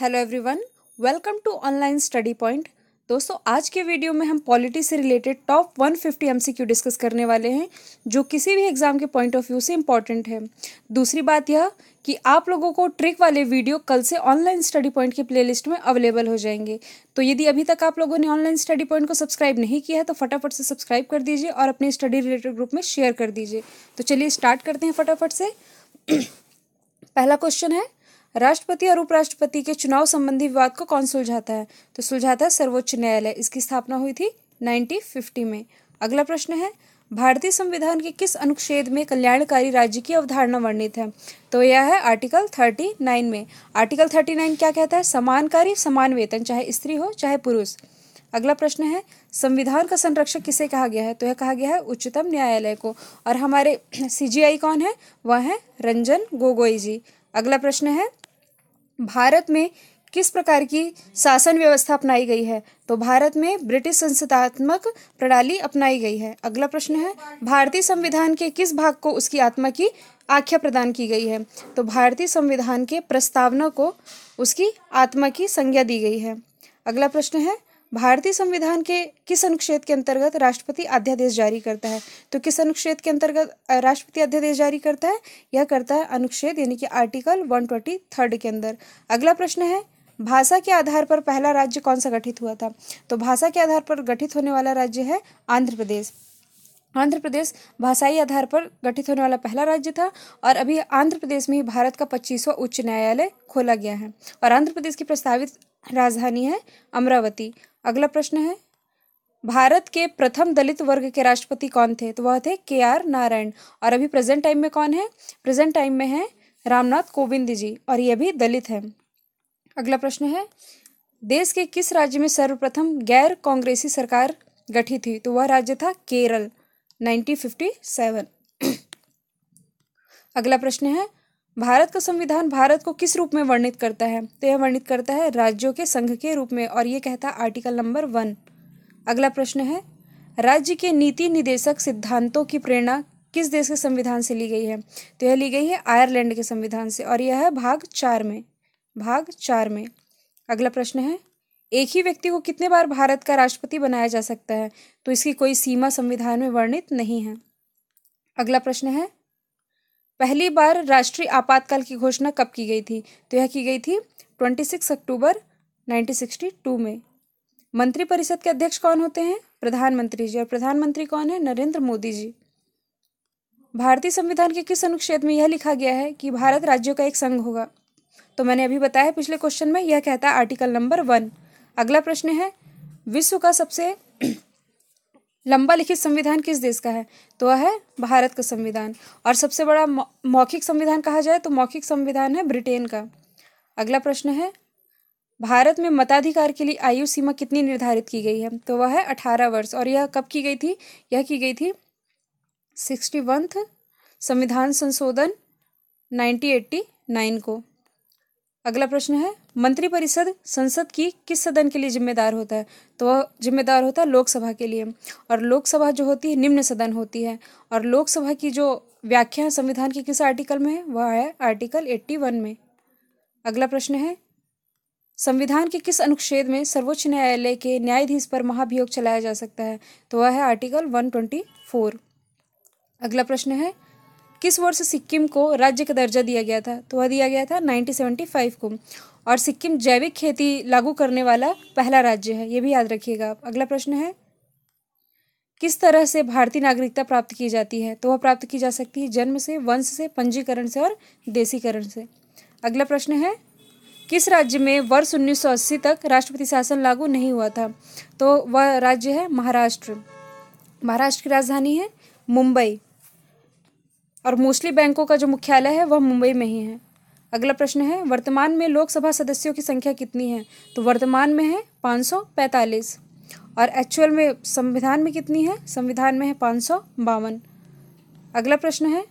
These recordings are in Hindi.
hello everyone welcome to online study point दोस्तों आज के वीडियो में हम पॉलिटी से रिलेटेड टॉप 150 एमसीक्यू डिस्कस करने वाले हैं जो किसी भी एग्ज़ाम के पॉइंट ऑफ व्यू से इम्पॉर्टेंट है दूसरी बात यह कि आप लोगों को ट्रिक वाले वीडियो कल से ऑनलाइन स्टडी पॉइंट के प्लेलिस्ट में अवेलेबल हो जाएंगे तो यदि अभी तक आप लोगों ने ऑनलाइन स्टडी पॉइंट को सब्सक्राइब नहीं किया है तो फटाफट से सब्सक्राइब कर दीजिए और अपने स्टडी रिलेटेड ग्रुप में शेयर कर दीजिए तो चलिए स्टार्ट करते हैं फटाफट से पहला क्वेश्चन है राष्ट्रपति और उपराष्ट्रपति के चुनाव संबंधी विवाद को कौन सुलझाता है तो सुलझाता है सर्वोच्च न्यायालय इसकी स्थापना हुई थी 1950 में अगला प्रश्न है भारतीय संविधान के किस अनुच्छेद में कल्याणकारी राज्य की अवधारणा वर्णित है तो यह है आर्टिकल 39 में आर्टिकल 39 क्या कहता है समान कार्य समान वेतन चाहे स्त्री हो चाहे पुरुष अगला प्रश्न है संविधान का संरक्षक किसे कहा गया है तो यह कहा गया है उच्चतम न्यायालय को और हमारे सीजीआई कौन है वह है रंजन गोगोई जी अगला प्रश्न है भारत में किस प्रकार की शासन व्यवस्था अपनाई गई है तो भारत में ब्रिटिश संसदात्मक प्रणाली अपनाई गई है अगला प्रश्न है भारतीय संविधान के किस भाग को उसकी आत्मा की आख्या प्रदान की गई है तो भारतीय संविधान के प्रस्तावना को उसकी आत्मा की संज्ञा दी गई है अगला प्रश्न है भारतीय संविधान के किस अनुच्छेद के अंतर्गत राष्ट्रपति अध्यादेश जारी करता है तो किस अनुच्छेद के अंतर्गत राष्ट्रपति अध्यादेश जारी करता है यह करता है अनुच्छेद यानी कि आर्टिकल वन ट्वेंटी थर्ड के अंदर अगला प्रश्न है भाषा के आधार पर पहला राज्य कौन सा गठित हुआ था तो भाषा के आधार पर गठित होने वाला राज्य है आंध्र प्रदेश आंध्र प्रदेश भाषाई आधार पर गठित होने वाला पहला राज्य था और अभी आंध्र प्रदेश में ही भारत का पच्चीसवा उच्च न्यायालय खोला गया है और आंध्र प्रदेश की प्रस्तावित राजधानी है अमरावती अगला प्रश्न है भारत के प्रथम दलित वर्ग के राष्ट्रपति कौन थे तो वह थे के आर नारायण और अभी प्रेजेंट टाइम में कौन है प्रेजेंट टाइम में है रामनाथ कोविंद जी और ये भी दलित हैं अगला प्रश्न है देश के किस राज्य में सर्वप्रथम गैर कांग्रेसी सरकार गठित हुई तो वह राज्य था केरल 1957 अगला प्रश्न है भारत का संविधान भारत को किस रूप में वर्णित करता है तो यह वर्णित करता है राज्यों के संघ के रूप में और यह कहता है आर्टिकल नंबर वन अगला प्रश्न है राज्य के नीति निदेशक सिद्धांतों की प्रेरणा किस देश के संविधान से ली गई है तो यह ली गई है आयरलैंड के संविधान से और यह है भाग चार में भाग चार में अगला प्रश्न है एक ही व्यक्ति को कितने बार भारत का राष्ट्रपति बनाया जा सकता है तो इसकी कोई सीमा संविधान में वर्णित नहीं है अगला प्रश्न है पहली बार राष्ट्रीय आपातकाल की घोषणा कब की गई थी तो यह की गई थी 26 अक्टूबर 1962 में मंत्रिपरिषद के अध्यक्ष कौन होते हैं प्रधानमंत्री जी और प्रधानमंत्री कौन है नरेंद्र मोदी जी भारतीय संविधान के किस अनुच्छेद में यह लिखा गया है कि भारत राज्यों का एक संघ होगा तो मैंने अभी बताया पिछले क्वेश्चन में यह कहता है आर्टिकल नंबर वन अगला प्रश्न है विश्व का सबसे लंबा लिखित संविधान किस देश का है तो वह है भारत का संविधान और सबसे बड़ा मौखिक संविधान कहा जाए तो मौखिक संविधान है ब्रिटेन का अगला प्रश्न है भारत में मताधिकार के लिए आयु सीमा कितनी निर्धारित की गई है तो वह है अठारह वर्ष और यह कब की गई थी यह की गई थी सिक्सटी वंथ संविधान संशोधन नाइनटीन एट्टी नाइन को अगला प्रश्न है मंत्रिपरिषद संसद की किस सदन के लिए जिम्मेदार होता है तो वह जिम्मेदार होता है लोकसभा के लिए और लोकसभा जो होती है निम्न सदन होती है और लोकसभा की जो व्याख्या है संविधान की किस आर्टिकल में है वह है आर्टिकल एट्टी वन में अगला प्रश्न है संविधान के किस अनुच्छेद में सर्वोच्च न्यायालय के न्यायाधीश पर महाभियोग चलाया जा सकता है तो वह है आर्टिकल वन ट्वेंटी फोर अगला प्रश्न है किस वर्ष सिक्किम को राज्य का दर्जा दिया गया था तो वह दिया गया था 1975 को और सिक्किम जैविक खेती लागू करने वाला पहला राज्य है ये भी याद रखिएगा आप अगला प्रश्न है किस तरह से भारतीय नागरिकता प्राप्त की जाती है तो वह प्राप्त की जा सकती है जन्म से वंश से पंजीकरण से और देसीकरण से अगला प्रश्न है किस राज्य में वर्ष उन्नीस तक राष्ट्रपति शासन लागू नहीं हुआ था तो वह राज्य है महाराष्ट्र महाराष्ट्र की राजधानी है मुंबई और मोस्टली बैंकों का जो मुख्यालय है वह मुंबई में ही है अगला प्रश्न है वर्तमान में लोकसभा सदस्यों की संख्या कितनी है तो वर्तमान में है 545 और एक्चुअल में संविधान में कितनी है संविधान में है पाँच अगला प्रश्न है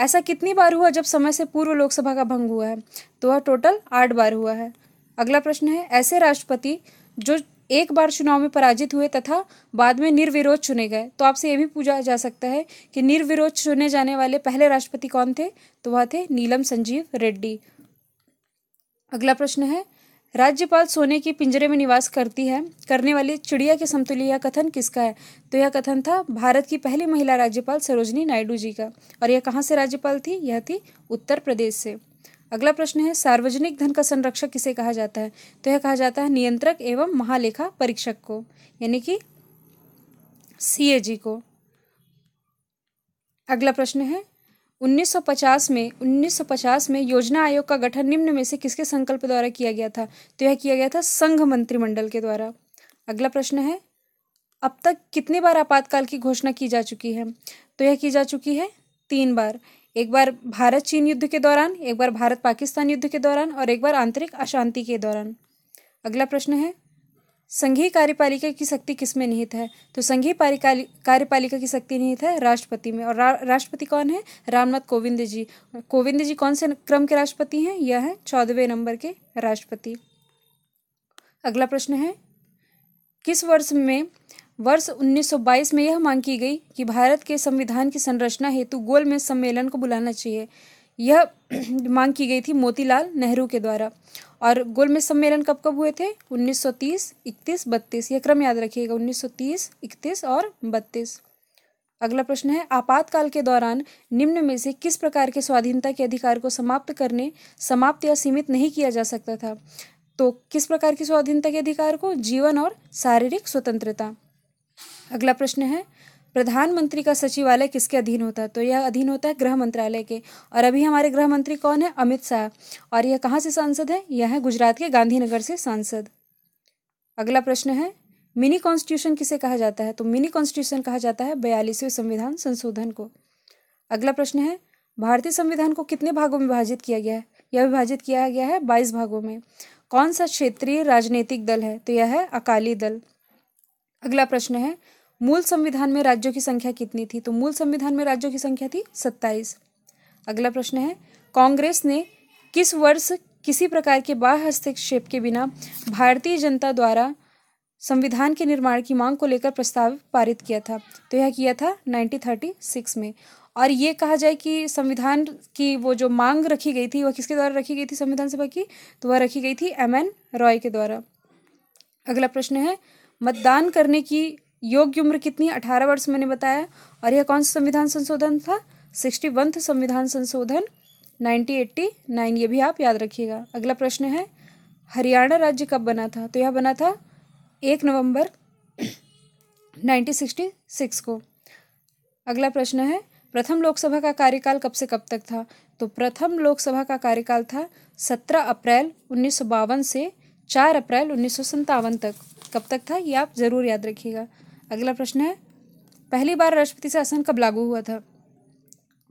ऐसा कितनी बार हुआ जब समय से पूर्व लोकसभा का भंग हुआ है तो वह टोटल आठ बार हुआ है अगला प्रश्न है ऐसे राष्ट्रपति जो एक बार चुनाव में पराजित हुए तथा बाद में निर्विरोध चुने गए तो आपसे ये भी पूछा जा सकता है कि निर्विरोध चुने जाने वाले पहले राष्ट्रपति कौन थे तो वह थे नीलम संजीव रेड्डी अगला प्रश्न है राज्यपाल सोने के पिंजरे में निवास करती है करने वाली चिड़िया के समतुल्य यह कथन किसका है तो यह कथन था भारत की पहली महिला राज्यपाल सरोजनी नायडू जी का और यह कहाँ से राज्यपाल थी यह थी उत्तर प्रदेश से अगला प्रश्न है सार्वजनिक धन का संरक्षक किसे कहा जाता है तो यह कहा जाता है नियंत्रक एवं महालेखा परीक्षक को यानी कि सीएजी को अगला प्रश्न है 1950 में 1950 में योजना आयोग का गठन निम्न में से किसके संकल्प द्वारा किया गया था तो यह किया गया था संघ मंत्रिमंडल के द्वारा अगला प्रश्न है अब तक कितने बार आपातकाल की घोषणा की जा चुकी है तो यह की जा चुकी है तीन बार एक बार भारत चीन युद्ध के दौरान एक बार भारत पाकिस्तान युद्ध के दौरान और एक बार आंतरिक अशांति के दौरान अगला प्रश्न है संघीय कार्यपालिका की शक्ति किसमें निहित है तो संघीय कार्यपालिका की शक्ति निहित है राष्ट्रपति में और रा, राष्ट्रपति कौन है रामनाथ कोविंद जी कोविंद जी कौन से क्रम के राष्ट्रपति हैं यह है चौदहवें नंबर के राष्ट्रपति अगला प्रश्न है किस वर्ष में वर्ष 1922 में यह मांग की गई कि भारत के संविधान की संरचना हेतु गोल में सम्मेलन को बुलाना चाहिए यह मांग की गई थी मोतीलाल नेहरू के द्वारा और में सम्मेलन कब कब हुए थे 1930, 31, 32 यह क्रम याद रखिएगा 1930, 31 और 32 अगला प्रश्न है आपातकाल के दौरान निम्न में से किस प्रकार के स्वाधीनता के अधिकार को समाप्त करने समाप्त या सीमित नहीं किया जा सकता था तो किस प्रकार की स्वाधीनता के अधिकार को जीवन और शारीरिक स्वतंत्रता अगला प्रश्न है प्रधानमंत्री का सचिवालय किसके अधीन होता है तो यह अधीन होता है गृह मंत्रालय के और अभी हमारे गृह मंत्री कौन है अमित शाह और यह कहाँ से सांसद है यह है गुजरात के गांधीनगर से सांसद अगला प्रश्न है मिनी कॉन्स्टिट्यूशन किसे कहा जाता है तो मिनी कॉन्स्टिट्यूशन कहा जाता है बयालीसवें संविधान संशोधन को अगला प्रश्न है भारतीय संविधान को कितने भागों में विभाजित किया गया है यह विभाजित किया गया है बाईस भागों में कौन सा क्षेत्रीय राजनीतिक दल है तो यह है अकाली दल अगला प्रश्न है मूल संविधान में राज्यों की संख्या कितनी थी तो मूल संविधान में राज्यों की संख्या थी सत्ताईस अगला प्रश्न है कांग्रेस ने किस वर्ष किसी प्रकार के बाह्य हस्तक्षेप के बिना भारतीय जनता द्वारा संविधान के निर्माण की मांग को लेकर प्रस्ताव पारित किया था तो यह किया था 1936 में और ये कहा जाए कि संविधान की वो जो मांग रखी गई थी वह किसके द्वारा रखी गई थी संविधान सभा की तो वह रखी गई थी एम एन रॉय के द्वारा अगला प्रश्न है मतदान करने की योग्य उम्र कितनी अठारह वर्ष मैंने बताया और यह कौन सा संविधान संशोधन था सिक्सटी वंथ संविधान संशोधन नाइनटीन एट्टी नाइन ये भी आप याद रखिएगा अगला प्रश्न है हरियाणा राज्य कब बना था तो यह बना था एक नवंबर सिक्स को अगला प्रश्न है प्रथम लोकसभा का कार्यकाल कब से कब तक था तो प्रथम लोकसभा का कार्यकाल था सत्रह अप्रैल उन्नीस से चार अप्रैल उन्नीस तक कब तक था ये आप ज़रूर याद रखिएगा अगला प्रश्न है पहली बार राष्ट्रपति शासन कब लागू हुआ था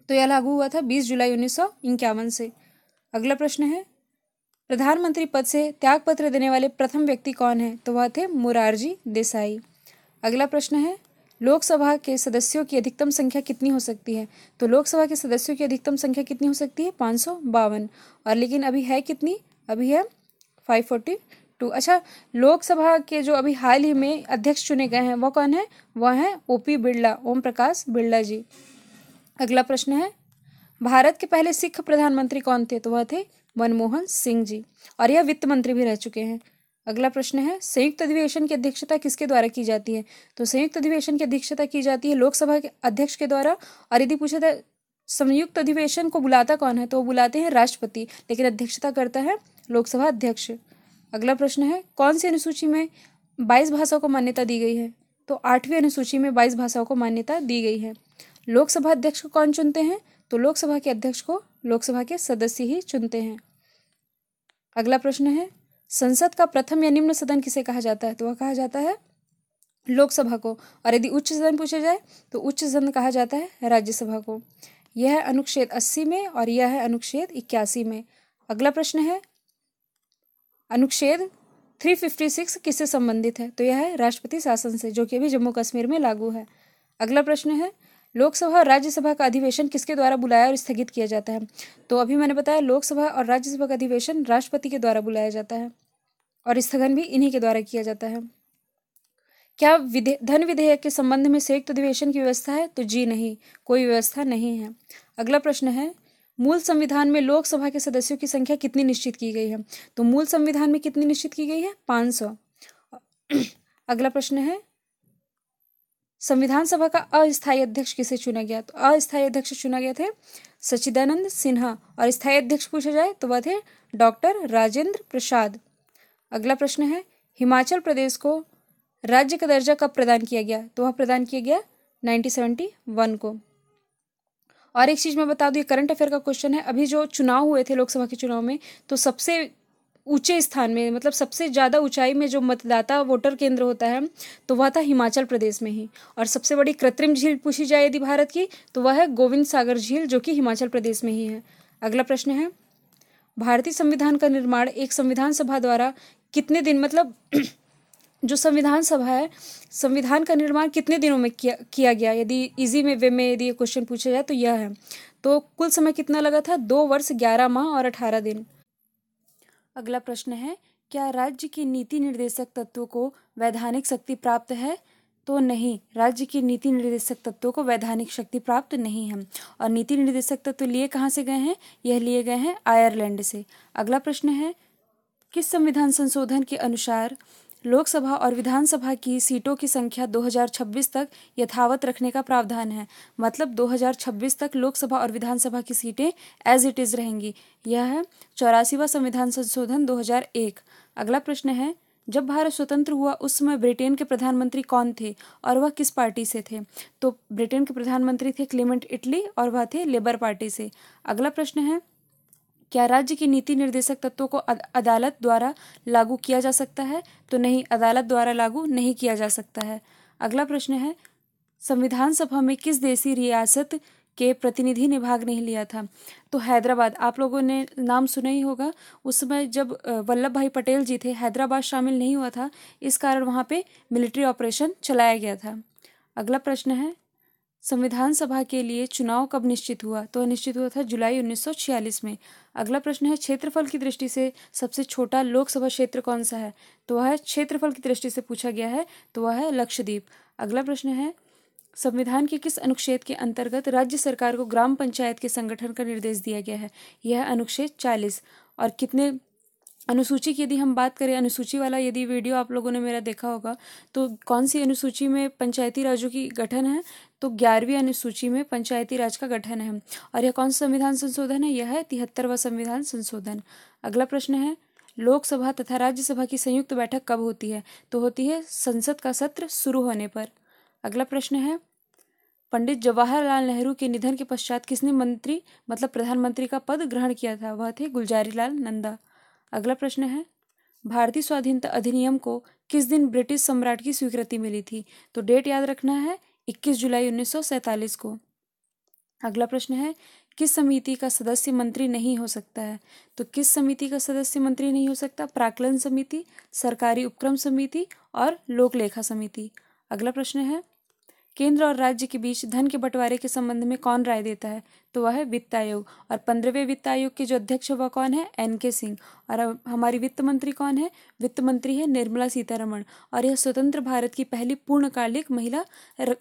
तो यह लागू हुआ था बीस जुलाई उन्नीस से अगला प्रश्न है प्रधानमंत्री पद से त्याग पत्र देने वाले प्रथम व्यक्ति कौन है तो वह थे मुरारजी देसाई अगला प्रश्न है लोकसभा के सदस्यों की अधिकतम संख्या कितनी हो सकती है तो लोकसभा के सदस्यों की अधिकतम संख्या कितनी हो सकती है पाँच और लेकिन अभी है कितनी अभी है फाइव फोर्टी टू अच्छा लोकसभा के जो अभी हाल ही में अध्यक्ष चुने गए हैं वो कौन है वह हैं ओपी बिरला ओम प्रकाश बिरला जी अगला प्रश्न है भारत के पहले सिख प्रधानमंत्री कौन थे तो वह थे मनमोहन सिंह जी और यह वित्त मंत्री भी रह चुके हैं अगला प्रश्न है संयुक्त अधिवेशन की अध्यक्षता किसके द्वारा की जाती है तो संयुक्त अधिवेशन की अध्यक्षता की जाती है लोकसभा के अध्यक्ष के द्वारा और यदि पूछा था संयुक्त अधिवेशन को बुलाता कौन है तो वो बुलाते हैं राष्ट्रपति लेकिन अध्यक्षता करता है लोकसभा अध्यक्ष अगला प्रश्न है कौन सी अनुसूची में बाईस भाषाओं को मान्यता दी गई है तो आठवीं अनुसूची में बाईस भाषाओं को मान्यता दी गई है लोकसभा अध्यक्ष को कौन चुनते हैं तो लोकसभा के अध्यक्ष को लोकसभा के सदस्य ही चुनते हैं अगला प्रश्न है संसद का प्रथम या निम्न सदन किसे कहा जाता है तो वह कहा जाता है लोकसभा को और यदि उच्च सदन पूछा जाए तो उच्च सदन कहा जाता है राज्यसभा को यह है अनुच्छेद अस्सी में और यह है अनुच्छेद इक्यासी में अगला प्रश्न है अनुच्छेद 356 किससे संबंधित है तो यह है राष्ट्रपति शासन से जो कि अभी जम्मू कश्मीर में लागू है अगला प्रश्न है लोकसभा और राज्यसभा का अधिवेशन किसके द्वारा बुलाया और स्थगित किया जाता है तो अभी मैंने बताया लोकसभा और राज्यसभा का अधिवेशन राष्ट्रपति के द्वारा बुलाया जाता है और स्थगन भी इन्हीं के द्वारा किया जाता है क्या विधे धन विधेयक के संबंध में संयुक्त अधिवेशन की व्यवस्था है तो जी नहीं कोई व्यवस्था नहीं है अगला प्रश्न है मूल संविधान में लोकसभा के सदस्यों की संख्या कितनी निश्चित की गई है तो मूल संविधान में कितनी निश्चित की गई है पाँच सौ अगला प्रश्न है संविधान सभा का अस्थायी अध्यक्ष किसे चुना गया तो अस्थायी अध्यक्ष चुना गया थे सचिदानंद सिन्हा और स्थायी अध्यक्ष पूछा जाए तो वह थे डॉक्टर राजेंद्र प्रसाद अगला प्रश्न है हिमाचल प्रदेश को राज्य का दर्जा कब प्रदान किया गया तो वह प्रदान किया गया 1971 को और एक चीज़ मैं बता दूँ ये करंट अफेयर का क्वेश्चन है अभी जो चुनाव हुए थे लोकसभा के चुनाव में तो सबसे ऊंचे स्थान में मतलब सबसे ज़्यादा ऊंचाई में जो मतदाता वोटर केंद्र होता है तो वह था हिमाचल प्रदेश में ही और सबसे बड़ी कृत्रिम झील पूछी जाए यदि भारत की तो वह है गोविंद सागर झील जो कि हिमाचल प्रदेश में ही है अगला प्रश्न है भारतीय संविधान का निर्माण एक संविधान सभा द्वारा कितने दिन मतलब जो संविधान सभा है संविधान का निर्माण कितने दिनों में किया किया गया यदि इजी में वे में यदि क्वेश्चन पूछा जाए तो यह है तो कुल समय कितना लगा था दो वर्ष ग्यारह माह और अठारह दिन अगला प्रश्न है क्या राज्य की नीति निर्देशक तत्व को वैधानिक शक्ति प्राप्त है तो नहीं राज्य की नीति निर्देशक तत्वों को वैधानिक शक्ति प्राप्त नहीं है और नीति निर्देशक तत्व लिए कहाँ से गए हैं यह लिए गए हैं आयरलैंड से अगला प्रश्न है किस संविधान संशोधन के अनुसार लोकसभा और विधानसभा की सीटों की संख्या 2026 तक यथावत रखने का प्रावधान है मतलब 2026 तक लोकसभा और विधानसभा की सीटें एज इट इज रहेंगी यह है चौरासीवा संविधान संशोधन 2001 अगला प्रश्न है जब भारत स्वतंत्र हुआ उस समय ब्रिटेन के प्रधानमंत्री कौन थे और वह किस पार्टी से थे तो ब्रिटेन के प्रधानमंत्री थे क्लेमेंट इटली और वह थे लेबर पार्टी से अगला प्रश्न है क्या राज्य के नीति निर्देशक तत्वों को अदालत द्वारा लागू किया जा सकता है तो नहीं अदालत द्वारा लागू नहीं किया जा सकता है अगला प्रश्न है संविधान सभा में किस देसी रियासत के प्रतिनिधि ने भाग नहीं लिया था तो हैदराबाद आप लोगों ने नाम सुना ही होगा उस समय जब वल्लभ भाई पटेल जी थे हैदराबाद शामिल नहीं हुआ था इस कारण वहाँ पे मिलिट्री ऑपरेशन चलाया गया था अगला प्रश्न है संविधान सभा के लिए चुनाव कब निश्चित हुआ तो निश्चित हुआ था जुलाई 1946 में अगला प्रश्न है क्षेत्रफल की दृष्टि से सबसे छोटा लोकसभा क्षेत्र कौन सा है तो वह क्षेत्रफल की दृष्टि से पूछा गया है तो वह है लक्षद्वीप अगला प्रश्न है संविधान के किस अनुच्छेद के अंतर्गत राज्य सरकार को ग्राम पंचायत के संगठन का निर्देश दिया गया है यह अनुच्छेद चालीस और कितने अनुसूची की यदि हम बात करें अनुसूची वाला यदि वीडियो आप लोगों ने मेरा देखा होगा तो कौन सी अनुसूची में पंचायती राजों की गठन है तो ग्यारहवीं अनुसूची में पंचायती राज का गठन है और यह कौन सा संविधान संशोधन है यह है तिहत्तरवा संविधान संशोधन अगला प्रश्न है लोकसभा तथा राज्यसभा की संयुक्त बैठक कब होती है तो होती है संसद का सत्र शुरू होने पर अगला प्रश्न है पंडित जवाहरलाल नेहरू के निधन के पश्चात किसने मंत्री मतलब प्रधानमंत्री का पद ग्रहण किया था वह थे गुलजारीलाल नंदा अगला प्रश्न है भारतीय स्वाधीनता अधिनियम को किस दिन ब्रिटिश सम्राट की स्वीकृति मिली थी तो डेट याद रखना है 21 जुलाई 1947 को अगला प्रश्न है किस समिति का सदस्य मंत्री नहीं हो सकता है तो किस समिति का सदस्य मंत्री नहीं हो सकता प्राकलन समिति सरकारी उपक्रम समिति और लोकलेखा समिति अगला प्रश्न है केंद्र और राज्य के बीच धन के बंटवारे के संबंध में कौन राय देता है तो वह है वित्त आयोग और पंद्रहवें वित्त आयोग के जो अध्यक्ष वह कौन है एन के सिंह और हमारी वित्त मंत्री कौन है वित्त मंत्री है निर्मला सीतारमण और यह स्वतंत्र भारत की पहली पूर्णकालिक महिला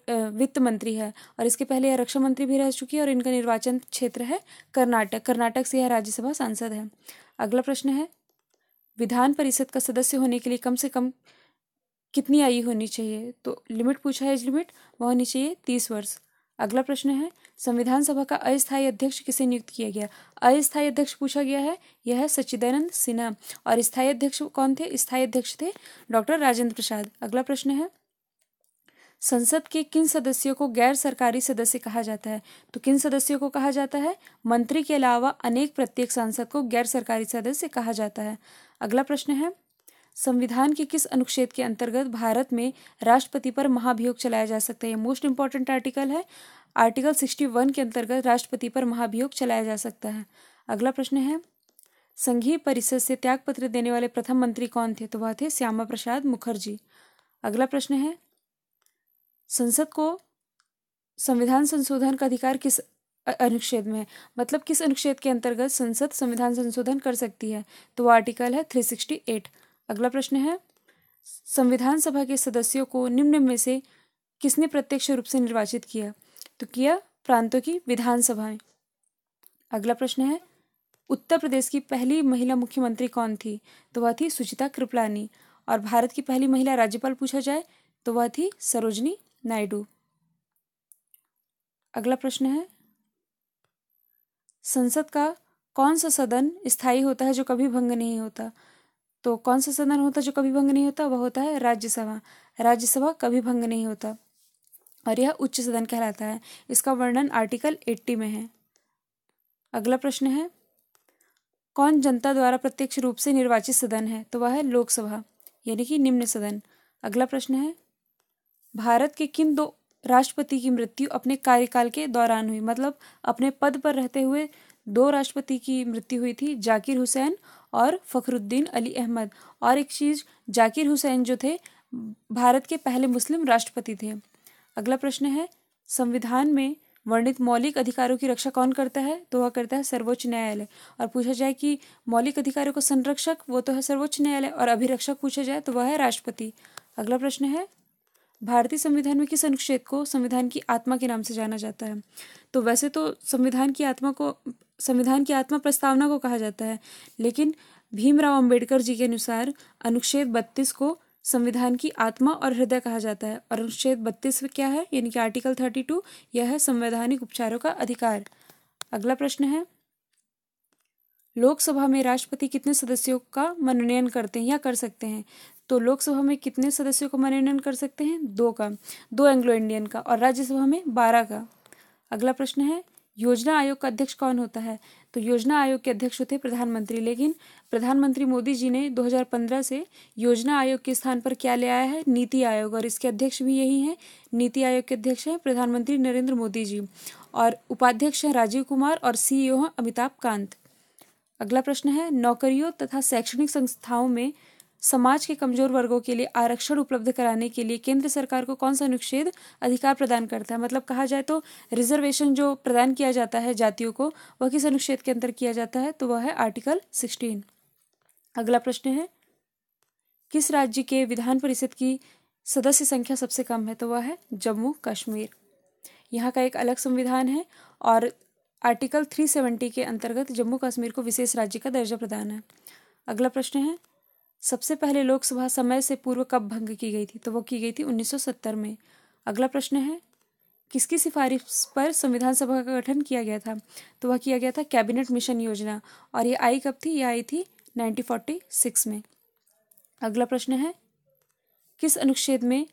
वित्त मंत्री है और इसके पहले यह रक्षा मंत्री भी रह चुकी है और इनका निर्वाचन क्षेत्र है कर्नाटक कर्नाटक से यह राज्यसभा सांसद है अगला प्रश्न है विधान परिषद का सदस्य होने के लिए कम से कम कितनी आयु होनी चाहिए तो लिमिट पूछा है एज लिमिट वह होनी चाहिए तीस वर्ष अगला प्रश्न है संविधान सभा का अस्थायी अध्यक्ष किसे नियुक्त किया गया अस्थायी अध्यक्ष पूछा गया है यह है सच्चिदानंद सिन्हा और स्थायी अध्यक्ष कौन थे स्थायी अध्यक्ष थे डॉक्टर राजेंद्र प्रसाद अगला प्रश्न है संसद के किन सदस्यों को गैर सरकारी सदस्य कहा जाता है तो किन सदस्यों को कहा जाता है मंत्री के अलावा अनेक प्रत्येक सांसद को गैर सरकारी सदस्य कहा जाता है अगला प्रश्न है संविधान के किस अनुच्छेद के अंतर्गत भारत में राष्ट्रपति पर महाभियोग चलाया जा सकता है मोस्ट इंपॉर्टेंट आर्टिकल है आर्टिकल सिक्सटी वन के अंतर्गत राष्ट्रपति पर महाभियोग चलाया जा सकता है अगला प्रश्न है संघीय परिषद से त्यागपत्र देने वाले प्रथम मंत्री कौन थे तो वह थे श्यामा प्रसाद मुखर्जी अगला प्रश्न है संसद को संविधान संशोधन का अधिकार किस अनुच्छेद में मतलब किस अनुच्छेद के अंतर्गत संसद संविधान संशोधन कर सकती है तो आर्टिकल है थ्री सिक्सटी एट अगला प्रश्न है संविधान सभा के सदस्यों को निम्न में से किसने प्रत्यक्ष रूप से निर्वाचित किया तो किया प्रांतों की विधानसभा में अगला प्रश्न है उत्तर प्रदेश की पहली महिला मुख्यमंत्री कौन थी तो वह थी सुचिता कृपलानी और भारत की पहली महिला राज्यपाल पूछा जाए तो वह थी सरोजनी नायडू अगला प्रश्न है संसद का कौन सा सदन स्थायी होता है जो कभी भंग नहीं होता तो कौन सा सदन होता जो कभी भंग नहीं होता वह होता है राज्यसभा राज्यसभा कभी भंग नहीं होता और यह उच्च सदन कहलाता है इसका वर्णन आर्टिकल एट्टी में है अगला प्रश्न है कौन जनता द्वारा प्रत्यक्ष रूप से निर्वाचित सदन है तो वह है लोकसभा यानी कि निम्न सदन अगला प्रश्न है भारत के किन दो राष्ट्रपति की मृत्यु अपने कार्यकाल के दौरान हुई मतलब अपने पद पर रहते हुए दो राष्ट्रपति की मृत्यु हुई थी जाकिर हुसैन और फ़खरुद्दीन अली अहमद और एक चीज़ जाकिर हुसैन जो थे भारत के पहले मुस्लिम राष्ट्रपति थे अगला प्रश्न है संविधान में वर्णित मौलिक अधिकारों की रक्षा कौन करता है तो वह करता है सर्वोच्च न्यायालय और पूछा जाए कि मौलिक अधिकारों का संरक्षक वो तो है सर्वोच्च न्यायालय और अभिरक्षक पूछा जाए तो वह है राष्ट्रपति अगला प्रश्न है भारतीय संविधान में किस अनुच्छेद को संविधान की आत्मा के नाम से जाना जाता है तो वैसे तो संविधान की आत्मा को संविधान की आत्मा प्रस्तावना को कहा जाता है लेकिन भीमराव अंबेडकर जी के अनुसार अनुच्छेद बत्तीस को संविधान की आत्मा और हृदय कहा जाता है और अनुच्छेद बत्तीस क्या है यानी कि आर्टिकल थर्टी टू यह है संवैधानिक उपचारों का अधिकार अगला प्रश्न है लोकसभा में राष्ट्रपति कितने सदस्यों का मनोनयन करते हैं या कर सकते हैं तो लोकसभा में कितने सदस्यों का मनोनयन कर सकते हैं दो का दो एंग्लो इंडियन का और राज्यसभा में बारह का अगला प्रश्न है योजना आयोग का अध्यक्ष कौन होता है तो योजना आयोग के अध्यक्ष होते हैं प्रधानमंत्री लेकिन प्रधानमंत्री मोदी जी ने 2015 से योजना आयोग के स्थान पर क्या ले आया है नीति आयोग और इसके अध्यक्ष भी यही हैं नीति आयोग के अध्यक्ष हैं प्रधानमंत्री नरेंद्र मोदी जी और उपाध्यक्ष हैं राजीव कुमार और सीईओ e हैं अमिताभ कांत अगला प्रश्न है नौकरियों तथा शैक्षणिक संस्थाओं में समाज के कमजोर वर्गों के लिए आरक्षण उपलब्ध कराने के लिए केंद्र सरकार को कौन सा अनुच्छेद अधिकार प्रदान करता है मतलब कहा जाए तो रिजर्वेशन जो प्रदान किया जाता है जातियों को वह किस अनुच्छेद के अंदर किया जाता है तो वह है आर्टिकल सिक्सटीन अगला प्रश्न है किस राज्य के विधान परिषद की सदस्य संख्या सबसे कम है तो वह है जम्मू कश्मीर यहाँ का एक अलग संविधान है और आर्टिकल 370 के अंतर्गत जम्मू कश्मीर को विशेष राज्य का दर्जा प्रदान है अगला प्रश्न है सबसे पहले लोकसभा समय से पूर्व कब भंग की गई थी तो वो की गई थी 1970 में अगला प्रश्न है किसकी सिफारिश पर संविधान सभा का गठन किया गया था तो वह किया गया था कैबिनेट मिशन योजना और ये आई कब थी ये आई थी 1946 में अगला प्रश्न है किस अनुच्छेद में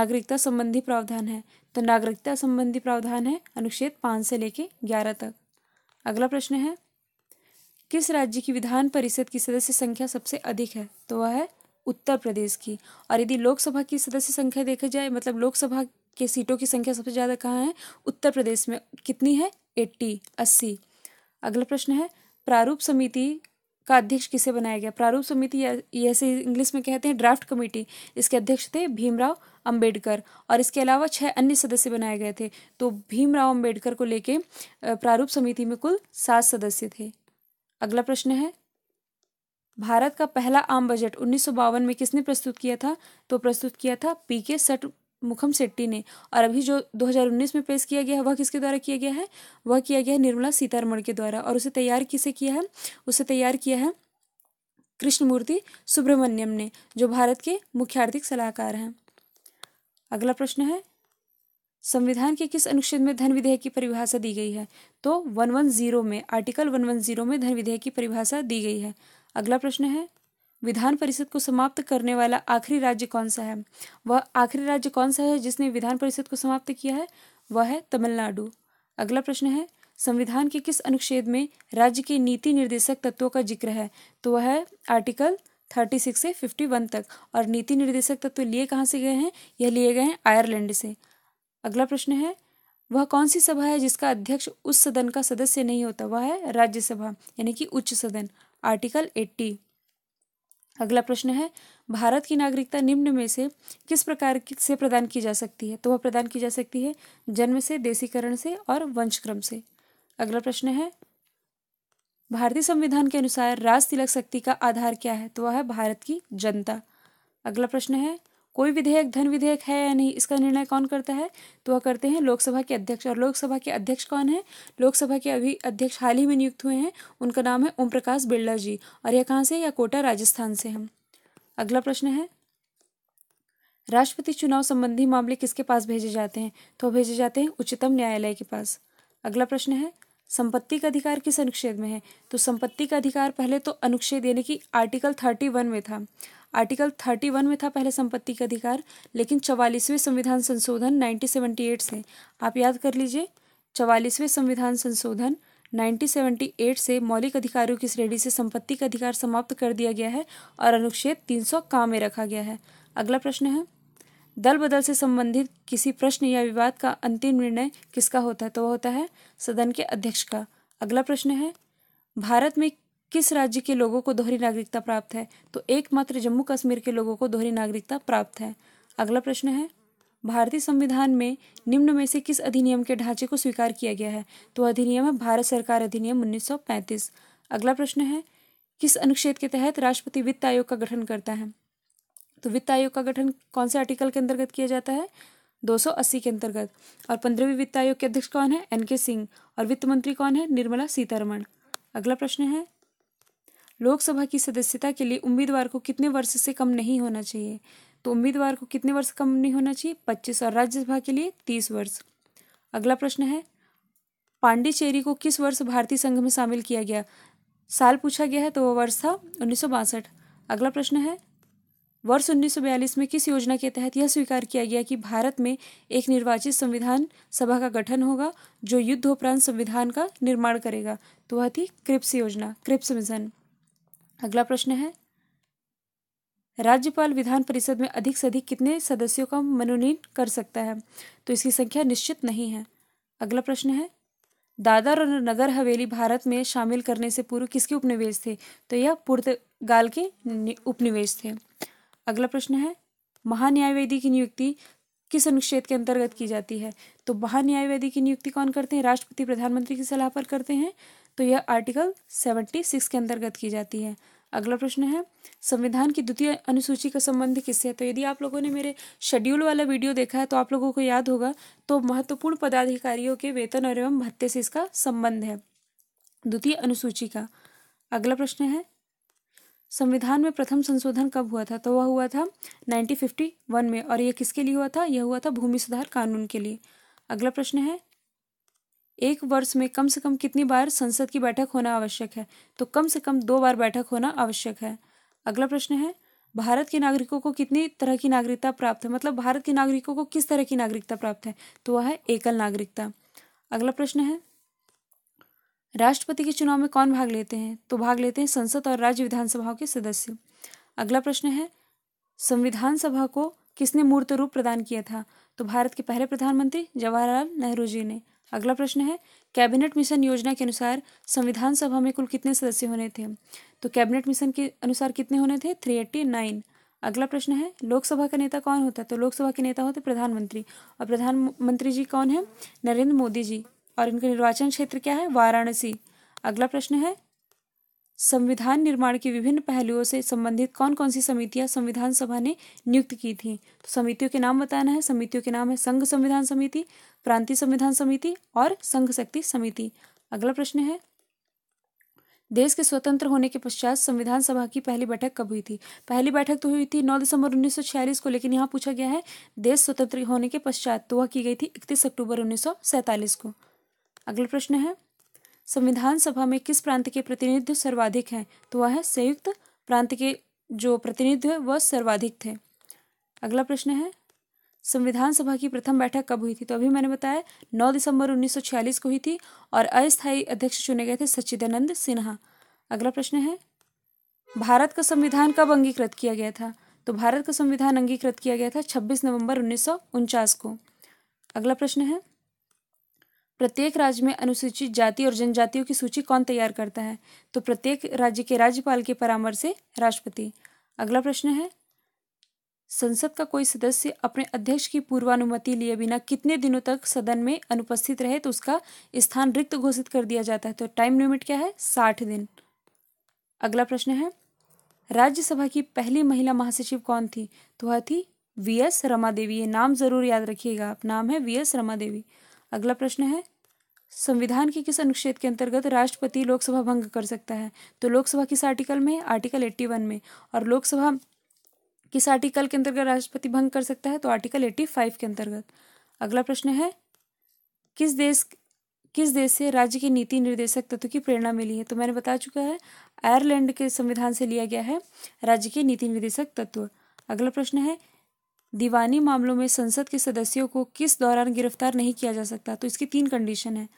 नागरिकता संबंधी प्रावधान है तो नागरिकता संबंधी प्रावधान है अनुच्छेद पाँच से लेके ग्यारह तक अगला प्रश्न है किस राज्य की विधान परिषद की सदस्य संख्या सबसे अधिक है तो वह है उत्तर प्रदेश की और यदि लोकसभा की सदस्य संख्या देखा जाए मतलब लोकसभा के सीटों की संख्या सबसे ज़्यादा कहाँ है उत्तर प्रदेश में कितनी है एट्टी अस्सी अगला प्रश्न है प्रारूप समिति का अध्यक्ष किसे बनाया गया प्रारूप समिति या ऐसे इंग्लिश में कहते हैं ड्राफ्ट कमेटी इसके अध्यक्ष थे भीमराव अंबेडकर और इसके अलावा छह अन्य सदस्य बनाए गए थे तो भीमराव अंबेडकर को लेके प्रारूप समिति में कुल सात सदस्य थे अगला प्रश्न है भारत का पहला आम बजट उन्नीस में किसने प्रस्तुत किया था तो प्रस्तुत किया था पी के सट मुखम शेट्टी ने और अभी जो 2019 में पेश किया गया है वह किसके द्वारा किया गया है वह किया गया है निर्मला सीतारमण के द्वारा और उसे तैयार किसे किया है उसे तैयार किया है कृष्णमूर्ति सुब्रमण्यम ने जो भारत के मुख्य आर्थिक सलाहकार हैं अगला प्रश्न है संविधान के किस अनुच्छेद में धन विधेयक की परिभाषा दी गई है तो वन वन जीरो में आर्टिकल वन वन जीरो में धन विधेयक की परिभाषा दी गई है अगला प्रश्न है विधान परिषद को समाप्त करने वाला आखिरी राज्य कौन सा है वह आखिरी राज्य कौन सा है जिसने विधान परिषद को समाप्त किया है वह है तमिलनाडु अगला प्रश्न है संविधान के किस अनुच्छेद में राज्य के नीति निर्देशक तत्वों का जिक्र है तो वह है आर्टिकल थर्टी सिक्स से फिफ्टी वन तक और नीति निर्देशक तत्व तो लिए कहाँ से गए हैं यह लिए गए हैं आयरलैंड से अगला प्रश्न है वह कौन सी सभा है जिसका अध्यक्ष उस सदन का सदस्य नहीं होता वह है राज्यसभा यानी कि उच्च सदन आर्टिकल एट्टी अगला प्रश्न है भारत की नागरिकता निम्न में से किस प्रकार की से प्रदान की जा सकती है तो वह प्रदान की जा सकती है जन्म से देसीकरण से और वंशक्रम से अगला प्रश्न है भारतीय संविधान के अनुसार राज तिलक शक्ति का आधार क्या है तो वह है भारत की जनता अगला प्रश्न है कोई विधेयक धन विधेयक है या नहीं इसका निर्णय कौन करता है तो वह करते हैं लोकसभा के अध्यक्ष और लोकसभा के अध्यक्ष कौन है लोकसभा के अभी अध्यक्ष हाल ही में नियुक्त हुए हैं उनका नाम है ओम प्रकाश बिरला जी और यह कहाँ से या कोटा राजस्थान से हम अगला प्रश्न है राष्ट्रपति चुनाव संबंधी मामले किसके पास भेजे जाते हैं तो भेजे जाते हैं उच्चतम न्यायालय के पास अगला प्रश्न है संपत्ति का अधिकार किस अनुच्छेद में है तो संपत्ति का अधिकार पहले तो अनुच्छेद यानी कि आर्टिकल थर्टी वन में था आर्टिकल थर्टी वन में था पहले संपत्ति का अधिकार लेकिन चवालीसवें संविधान संशोधन नाइनटीन सेवेंटी एट से आप याद कर लीजिए चवालीसवें संविधान संशोधन एट से मौलिक अधिकारों की श्रेणी से संपत्ति का अधिकार समाप्त कर दिया गया है और अनुच्छेद तीन सौ का में रखा गया है अगला प्रश्न है दल बदल से संबंधित किसी प्रश्न या विवाद का अंतिम निर्णय किसका होता है तो वह होता है सदन के अध्यक्ष का अगला प्रश्न है भारत में किस राज्य के लोगों को दोहरी नागरिकता प्राप्त है तो एकमात्र जम्मू कश्मीर के लोगों को दोहरी नागरिकता प्राप्त है अगला प्रश्न है भारतीय संविधान में निम्न में से किस अधिनियम के ढांचे को स्वीकार किया गया है तो अधिनियम है भारत सरकार अधिनियम 1935 अगला प्रश्न है किस अनुच्छेद के तहत राष्ट्रपति वित्त आयोग का गठन करता है तो वित्त आयोग का गठन कौन से आर्टिकल के अंतर्गत किया जाता है 280 के अंतर्गत और पंद्रहवीं वित्त आयोग के अध्यक्ष कौन है एन के सिंह और वित्त मंत्री कौन है निर्मला सीतारमण अगला प्रश्न है लोकसभा की सदस्यता के लिए उम्मीदवार को कितने वर्ष से कम नहीं होना चाहिए तो उम्मीदवार को कितने वर्ष कम नहीं होना चाहिए पच्चीस और राज्यसभा के लिए तीस वर्ष अगला प्रश्न है पांडिचेरी को किस वर्ष भारतीय संघ में शामिल किया गया साल पूछा गया है तो वह वर्ष था उन्नीस अगला प्रश्न है वर्ष 1942 में किस योजना के तहत यह स्वीकार किया गया कि भारत में एक निर्वाचित संविधान सभा का गठन होगा जो युद्धोपरांत संविधान का निर्माण करेगा तो वह थी क्रिप्स योजना क्रिप्स मिशन अगला प्रश्न है राज्यपाल विधान परिषद में अधिक से अधिक कितने सदस्यों का मनोनीत कर सकता है तो इसकी संख्या निश्चित नहीं है अगला प्रश्न है दादर और नगर हवेली भारत में शामिल करने से पूर्व किसके उपनिवेश थे तो यह पुर्तगाल के उपनिवेश थे अगला प्रश्न है महान्यायवेदी की नियुक्ति किस अनुच्छेद के अंतर्गत की जाती है तो महान्यायवेदी की नियुक्ति कौन करते हैं राष्ट्रपति प्रधानमंत्री की सलाह पर करते हैं तो यह आर्टिकल सेवेंटी सिक्स के अंतर्गत की जाती है अगला प्रश्न है संविधान की द्वितीय अनुसूची का संबंध किससे है तो यदि आप लोगों ने मेरे शेड्यूल वाला वीडियो देखा है तो आप लोगों को याद होगा तो महत्वपूर्ण पदाधिकारियों के वेतन और एवं भत्ते से इसका संबंध है द्वितीय अनुसूची का अगला प्रश्न है संविधान में प्रथम संशोधन कब हुआ था तो वह हुआ था 1951 में और यह किसके लिए हुआ था यह हुआ था भूमि सुधार कानून के लिए अगला प्रश्न है एक वर्ष में कम से कम कितनी बार संसद की बैठक होना आवश्यक है तो कम से कम दो बार बैठक होना आवश्यक है अगला प्रश्न है भारत के नागरिकों को कितनी तरह की नागरिकता प्राप्त है मतलब भारत के नागरिकों को किस तरह की नागरिकता प्राप्त है तो वह है एकल नागरिकता अगला प्रश्न है राष्ट्रपति के चुनाव में कौन भाग लेते हैं तो भाग लेते हैं संसद और राज्य विधानसभाओं के सदस्य अगला प्रश्न है संविधान सभा को किसने मूर्त रूप प्रदान किया था तो भारत के पहले प्रधानमंत्री जवाहरलाल नेहरू जी ने अगला प्रश्न है कैबिनेट मिशन योजना के अनुसार संविधान सभा में कुल कितने सदस्य होने थे तो कैबिनेट मिशन के अनुसार कितने होने थे थ्री एट्टी नाइन अगला प्रश्न है लोकसभा का नेता कौन होता है तो लोकसभा के नेता होते प्रधानमंत्री और प्रधानमंत्री जी कौन है नरेंद्र मोदी जी और इनका निर्वाचन क्षेत्र क्या है वाराणसी अगला प्रश्न है संविधान निर्माण के विभिन्न पहलुओं से संबंधित कौन कौन सी समितियां संविधान सभा ने नियुक्त की थी तो समितियों के नाम बताना है समितियों के नाम है संघ संविधान समिति प्रांतीय संविधान समिति और संघ शक्ति समिति अगला प्रश्न है देश के स्वतंत्र होने के पश्चात संविधान सभा की पहली बैठक कब हुई थी पहली बैठक तो हुई थी 9 दिसंबर 1946 को लेकिन यहाँ पूछा गया है देश स्वतंत्र होने के पश्चात तो वह की गई थी इकतीस अक्टूबर उन्नीस को अगला प्रश्न है संविधान सभा में किस प्रांत के प्रतिनिधित्व सर्वाधिक हैं तो वह है संयुक्त प्रांत के जो प्रतिनिधित्व है वह सर्वाधिक थे अगला प्रश्न है संविधान सभा की प्रथम बैठक कब हुई थी तो अभी मैंने बताया नौ दिसंबर उन्नीस को हुई थी और अस्थायी अध्यक्ष चुने गए थे सच्चिदानंद सिन्हा अगला प्रश्न है भारत का संविधान कब अंगीकृत किया गया था तो भारत का संविधान अंगीकृत किया गया था 26 नवंबर उन्नीस को अगला प्रश्न है प्रत्येक राज्य में अनुसूचित जाति और जनजातियों की सूची कौन तैयार करता है तो प्रत्येक राज्य के राज्यपाल के परामर्श से राष्ट्रपति अगला प्रश्न है संसद का कोई सदस्य अपने अध्यक्ष की पूर्वानुमति लिए बिना कितने दिनों तक सदन में अनुपस्थित रहे तो उसका स्थान रिक्त घोषित कर दिया जाता है तो टाइम लिमिट क्या है साठ दिन अगला प्रश्न है राज्यसभा की पहली महिला महासचिव कौन थी तो वह थी वी एस रमा देवी ये नाम जरूर याद रखिएगा आप नाम है वी एस रमा देवी अगला प्रश्न है संविधान के किस अनुच्छेद के अंतर्गत राष्ट्रपति लोकसभा भंग कर सकता है तो लोकसभा किस आर्टिकल में आर्टिकल एट्टी वन में और लोकसभा किस आर्टिकल के अंतर्गत राष्ट्रपति भंग कर सकता है तो आर्टिकल एट्टी फाइव के अंतर्गत अगला प्रश्न है किस देश किस देश से राज्य के नीति निर्देशक तत्व की प्रेरणा मिली है तो मैंने बता चुका है आयरलैंड के संविधान से लिया गया है राज्य के नीति निर्देशक तत्व अगला प्रश्न है दीवानी मामलों में संसद के सदस्यों को किस दौरान गिरफ्तार नहीं किया जा सकता तो इसकी तीन कंडीशन है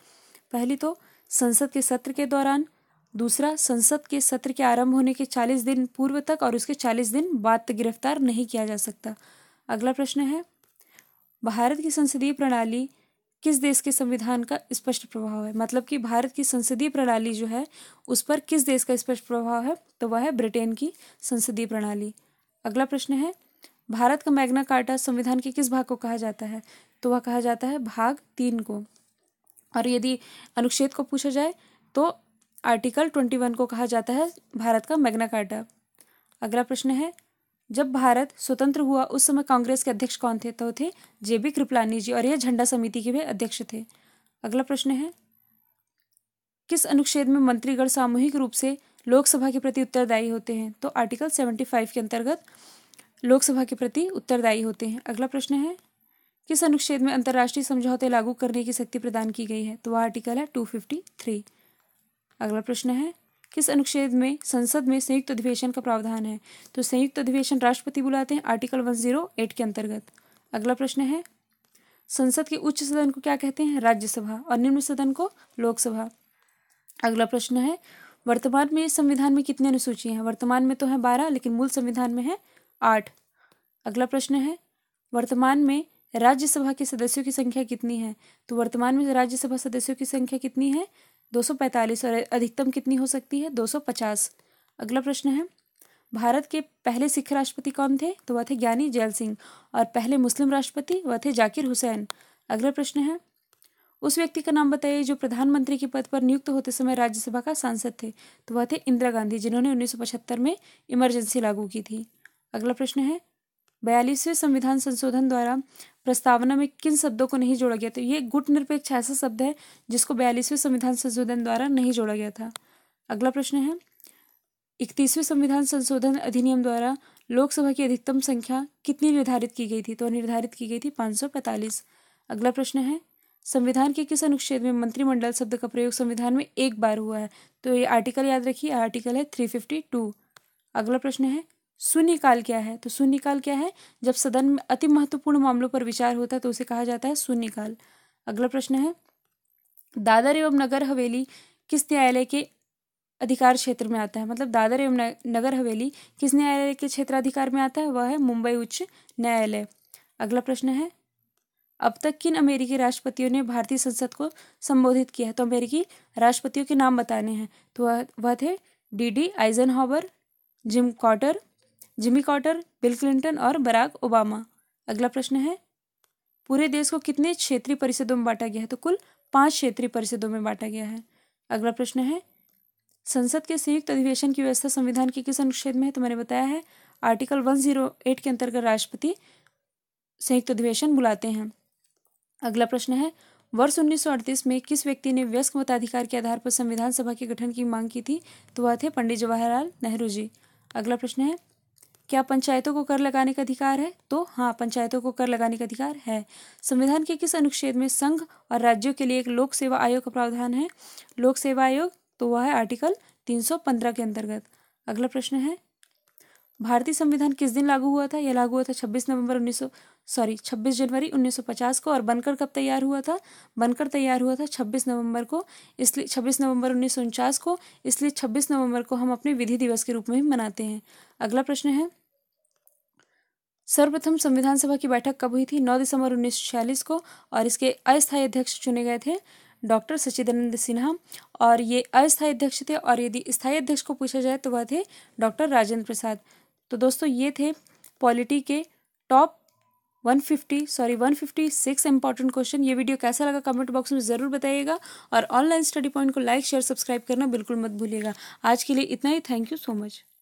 पहली तो संसद के सत्र के दौरान दूसरा संसद के सत्र के आरंभ होने के चालीस दिन पूर्व तक और उसके चालीस दिन बाद तक गिरफ्तार नहीं किया जा सकता अगला प्रश्न है भारत की संसदीय प्रणाली किस देश के संविधान का स्पष्ट प्रभाव है मतलब कि भारत की संसदीय प्रणाली जो है उस पर किस देश का स्पष्ट प्रभाव है तो वह है ब्रिटेन की संसदीय प्रणाली अगला प्रश्न है भारत का मैग्ना कार्टा संविधान के किस भाग को कहा जाता है तो वह कहा जाता है भाग तीन को और यदि अनुच्छेद को पूछा जाए तो आर्टिकल ट्वेंटी वन को कहा जाता है भारत का मैग्ना कार्टा अगला प्रश्न है जब भारत स्वतंत्र हुआ उस समय कांग्रेस के अध्यक्ष कौन थे तो थे जे बी कृपलानी जी और यह झंडा समिति के भी अध्यक्ष थे अगला प्रश्न है किस अनुच्छेद में मंत्रीगण सामूहिक रूप से लोकसभा के प्रति उत्तरदायी होते हैं तो आर्टिकल सेवेंटी फाइव के अंतर्गत लोकसभा के प्रति उत्तरदायी होते हैं अगला प्रश्न है किस अनुच्छेद में अंतर्राष्ट्रीय समझौते लागू करने की शक्ति प्रदान की गई है तो वह आर्टिकल है टू फिफ्टी थ्री अगला प्रश्न है किस अनुच्छेद में संसद में संयुक्त अधिवेशन का प्रावधान है तो संयुक्त अधिवेशन राष्ट्रपति बुलाते हैं आर्टिकल वन जीरो एट के अंतर्गत अगला प्रश्न है संसद के उच्च सदन को क्या कहते हैं राज्यसभा और निम्न सदन को लोकसभा अगला प्रश्न है वर्तमान में संविधान में कितनी अनुसूचियां हैं वर्तमान में तो है बारह लेकिन मूल संविधान में है आठ अगला प्रश्न है वर्तमान में राज्यसभा के सदस्यों की संख्या कितनी है तो वर्तमान में राज्यसभा सदस्यों की संख्या कितनी है 245 और अधिकतम कितनी हो सकती है 250 अगला प्रश्न है भारत के पहले सिख राष्ट्रपति कौन थे तो वह थे ज्ञानी जैल सिंह और पहले मुस्लिम राष्ट्रपति वह थे जाकिर हुसैन अगला प्रश्न है उस व्यक्ति का नाम बताइए जो प्रधानमंत्री के पद पर नियुक्त होते समय राज्यसभा का सांसद थे तो वह थे इंदिरा गांधी जिन्होंने 1975 में इमरजेंसी लागू की थी अगला प्रश्न है बयालीसवें संविधान संशोधन द्वारा प्रस्तावना में किन शब्दों को नहीं जोड़ा गया तो ये गुट निरपेक्ष ऐसा शब्द है जिसको बयालीसवें संविधान संशोधन द्वारा नहीं जोड़ा गया था अगला प्रश्न है इकतीसवें संविधान संशोधन अधिनियम द्वारा लोकसभा की अधिकतम संख्या कितनी निर्धारित की गई थी तो निर्धारित की गई थी पाँच अगला प्रश्न है संविधान के किस अनुच्छेद में मंत्रिमंडल शब्द का प्रयोग संविधान में एक बार हुआ है तो ये आर्टिकल याद रखिए आर्टिकल है थ्री फिफ्टी टू अगला प्रश्न है शून्यकाल क्या है तो शून्यकाल क्या है जब सदन में अति महत्वपूर्ण मामलों पर विचार होता है तो उसे कहा जाता है शून्यकाल अगला प्रश्न है दादर एवं नगर हवेली किस न्यायालय के अधिकार क्षेत्र में आता है मतलब दादर एवं नगर हवेली किस न्यायालय के क्षेत्राधिकार में आता है वह है मुंबई उच्च न्यायालय अगला प्रश्न है अब तक किन अमेरिकी राष्ट्रपतियों ने भारतीय संसद को संबोधित किया है तो अमेरिकी राष्ट्रपतियों के नाम बताने हैं तो वह थे D D Eisenhower Jim Carter Jimmy Carter Bill Clinton और बराक ओबामा अगला प्रश्न है पूरे देश को कितने क्षेत्रीय परिषदों में बांटा गया है तो कुल पांच क्षेत्रीय परिषदों में बांटा गया है अगला प्रश्न है संसद के संयुक्त अधिवेशन की व्यवस्था संविधान के किस अनुच्छेद में है तो मैंने बताया है आर्टिकल वन जीरो एट के अंतर्गत राष्ट्रपति संयुक्त अधिवेशन बुलाते हैं अगला प्रश्न है वर्ष 1938 में किस व्यक्ति ने व्यस्क मताधिकार के आधार पर संविधान सभा के गठन की मांग की थी तो वह थे पंडित जवाहरलाल नेहरू जी अगला प्रश्न है क्या पंचायतों को कर लगाने का अधिकार है तो हाँ पंचायतों को कर लगाने का अधिकार है संविधान के किस अनुच्छेद में संघ और राज्यों के लिए एक लोक सेवा आयोग का प्रावधान है लोक सेवा आयोग तो वह है आर्टिकल 315 के अंतर्गत अगला प्रश्न है भारतीय संविधान किस दिन लागू हुआ था यह लागू हुआ था 26 नवंबर उन्नीस सॉरी 26 जनवरी 1950 को और बनकर कब तैयार हुआ था बनकर तैयार हुआ था 26 नवंबर को इसलिए 26 नवंबर उन्नीस को इसलिए 26 नवंबर को हम अपने विधि दिवस के रूप में ही मनाते हैं अगला प्रश्न है सर्वप्रथम संविधान सभा की बैठक कब हुई थी 9 दिसंबर छियालीस को और इसके अस्थायी अध्यक्ष चुने गए थे डॉक्टर सचिदानंद सिन्हा और ये अस्थायी अध्यक्ष थे और यदि स्थायी अध्यक्ष को पूछा जाए तो वह थे डॉक्टर राजेंद्र प्रसाद तो दोस्तों ये थे पॉलिटी के top one fifty sorry one fifty six important question ये वीडियो कैसा लगा कमेंट बॉक्स में ज़रूर बताइएगा और ऑनलाइन स्टडी पॉइंट को लाइक शेयर सब्सक्राइब करना बिल्कुल मत भूलिएगा आज के लिए इतना ही थैंक यू सो मच